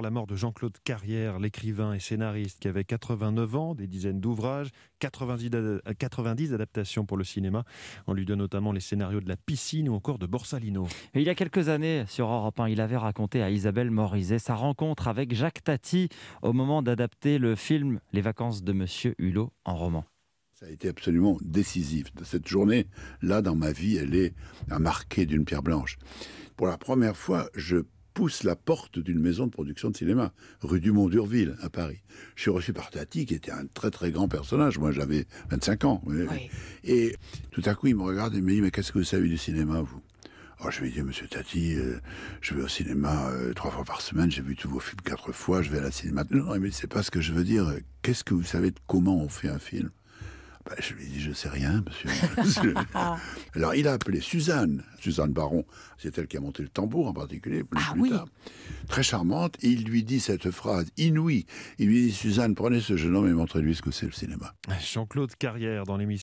la mort de Jean-Claude Carrière, l'écrivain et scénariste qui avait 89 ans, des dizaines d'ouvrages, 90, 90, adaptations pour le cinéma. On lui donne notamment les scénarios de La Piscine ou encore de Borsalino. Et il y a quelques années, sur Europe 1, il avait raconté à Isabelle Morizet sa rencontre avec Jacques Tati au moment d'adapter le film Les vacances de Monsieur Hulot en roman. Ça a été absolument décisif. Cette journée-là, dans ma vie, elle est marquée d'une pierre blanche. Pour la première fois, je pousse la porte d'une maison de production de cinéma, rue du Mont-Durville, à Paris. Je suis reçu par Tati, qui était un très très grand personnage. Moi, j'avais 25 ans. Et tout à coup, il me regarde et me dit, mais qu'est-ce que vous savez du cinéma, vous alors je lui ai dit, monsieur Tati, euh, je vais au cinéma euh, trois fois par semaine, j'ai vu tous vos films quatre fois, je vais à la cinéma. Non, non mais c'est pas ce que je veux dire. Qu'est-ce que vous savez de comment on fait un film bah, je lui ai dit, je sais rien, monsieur. Ah. Alors, il a appelé Suzanne, Suzanne Baron, c'est elle qui a monté le tambour en particulier, plus, ah tard. Très charmante, et il lui dit cette phrase inouïe. Il lui dit, Suzanne, prenez ce jeune homme et montrez-lui ce que c'est le cinéma. Jean-Claude Carrière, dans l'émission